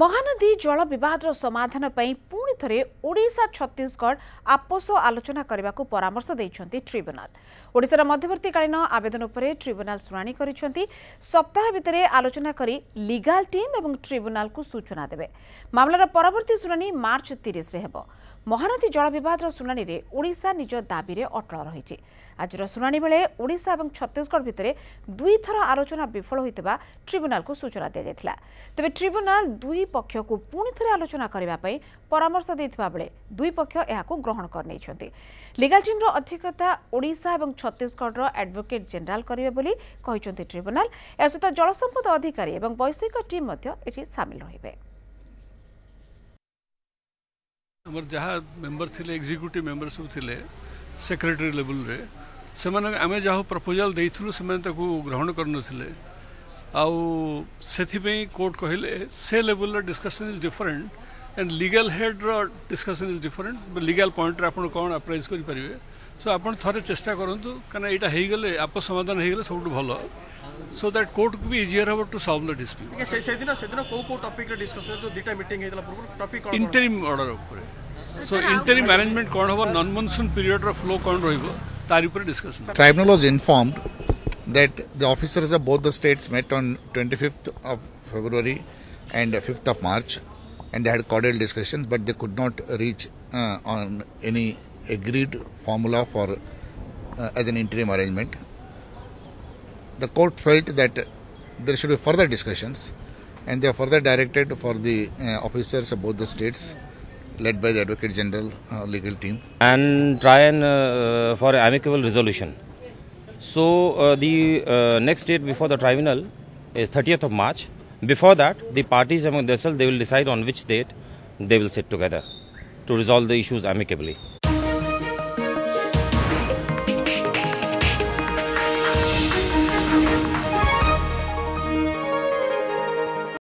ମହାନଦୀ ଜଳ ବିବାଦର ସମାଧାନ ପାଇଁ ପୁଣି ଥରେ ଓଡ଼ିଶା ଛତିଶଗଡ଼ ଆପୋଷ ଆଲୋଚନା କରିବାକୁ ପରାମର୍ଶ ଦେଇଛନ୍ତି ଟ୍ରିବ୍ୟୁନାଲ ଓଡ଼ିଶାର ମଧ୍ୟବର୍ତ୍ତୀକାଳୀନ ଆବେଦନ ଉପରେ ଟ୍ରିବ୍ୟୁନାଲ ଶୁଣାଣି କରିଛନ୍ତି ସପ୍ତାହ ଭିତରେ ଆଲୋଚନା କରି ଲିଗାଲ ଟିମ୍ ଏବଂ ଟ୍ରିବ୍ୟୁନାଲକୁ ସୂଚନା ଦେବେ ମାମଲାର ପରବର୍ତ୍ତୀ ଶୁଣାଣି ମାର୍ଚ୍ଚ ତିରିଶରେ ହେବ ମହାନଦୀ ଜଳ ବିବାଦର ଶୁଣାଣିରେ ଓଡ଼ିଶା ନିଜ ଦାବିରେ ଅଟଳ ରହିଛି ଆଜିର ଶୁଣାଣି ବେଳେ ଓଡ଼ିଶା ଏବଂ ଛତିଶଗଡ଼ ଭିତରେ ଦୁଇଥର ଆଲୋଚନା ବିଫଳ ହୋଇଥିବା ଟ୍ରିବ୍ୟୁନାଲକୁ ସୂଚନା ଦିଆଯାଇଥିଲା ତେବେ ଟ୍ରିବ୍ୟୁନାଲ ଦୁଇ ଦୁଇ ପକ୍ଷକୁ ପୁଣି ଥରେ ଆଲୋଚନା କରିବା ପାଇଁ ପରାମର୍ଶ ଦେଇଥିବା ବେଳେ ଦୁଇ ପକ୍ଷ ଏହାକୁ ଗ୍ରହଣ କରିନେଇଛନ୍ତି ଲିଗାଲ୍ ଟିମ୍ର ଅଧ୍ୟକ୍ଷତା ଓଡ଼ିଶା ଏବଂ ଛତିଶଗଡ଼ର ଆଡଭୋକେଟ୍ ଜେନେରାଲ୍ କରିବେ ବୋଲି କହିଛନ୍ତି ଟ୍ରିବ୍ୟୁନାଲ୍ ଏହା ସହିତ ଜଳସମ୍ପଦ ଅଧିକାରୀ ଏବଂ ବୈଷୟିକ ଟିମ୍ ମଧ୍ୟ ଏଠି ସାମିଲ ରହିବେ ଆମର ଯାହା ମେମ୍ବର ଥିଲେ ଏକ୍ଜିକ୍ୟୁଟିଭ୍ ମେମ୍ବର ସବୁ ଥିଲେ ସେକ୍ରେଟାରୀ ଲେଭେଲରେ ସେମାନେ ଆମେ ଯାହା ପ୍ରପୋଜାଲ୍ ଦେଇଥିଲୁ ସେମାନେ ତାକୁ ଗ୍ରହଣ କରିନଥିଲେ ଆଉ ସେଥିପାଇଁ କୋର୍ଟ କହିଲେ ସେ ଲେଭେଲର discussion is different and legal ହେଡ଼୍ର ଡିସ୍କସନ୍ ଇଜ୍ ଡିଫରେଣ୍ଟ ଲିଗାଲ୍ ପଏଣ୍ଟରେ ଆପଣ କ'ଣ ଆପ୍ରାଇଜ୍ କରିପାରିବେ ସୋ ଆପଣ ଥରେ ଚେଷ୍ଟା କରନ୍ତୁ କାରଣ ଏଇଟା ହେଇଗଲେ ଆପ ସମାଧାନ ହେଇଗଲେ ସବୁଠୁ ଭଲ so that court be easier হব টু সলভ দ্য ডিসপিউট সেই সেদিন সেদিন কোউ কোউ টপিক রে ডিসকাস হলো দুইটা মিটিং হেতলা পূর্ব টপিক কোন ইন্টারিম অর্ডার উপরে সো ইন্টারিম ম্যানেজমেন্ট কোন হব নন মনসুন পিরিয়ড র ফ্লো কোন রহিব তার উপরে discuss tribunal was informed that the officers of both the states met on 25th of February and 5th of March and they had cordial discussions but they could not reach uh, on any agreed formula for uh, as an interim arrangement the court felt that there should be further discussions and they are further directed for the uh, officers of both the states led by the advocate general uh, legal team and try and uh, for amicable resolution so uh, the uh, next date before the tribunal is 30th of March. Before that, the parties among themselves, they will decide on which date they will sit together to resolve the issues amicably.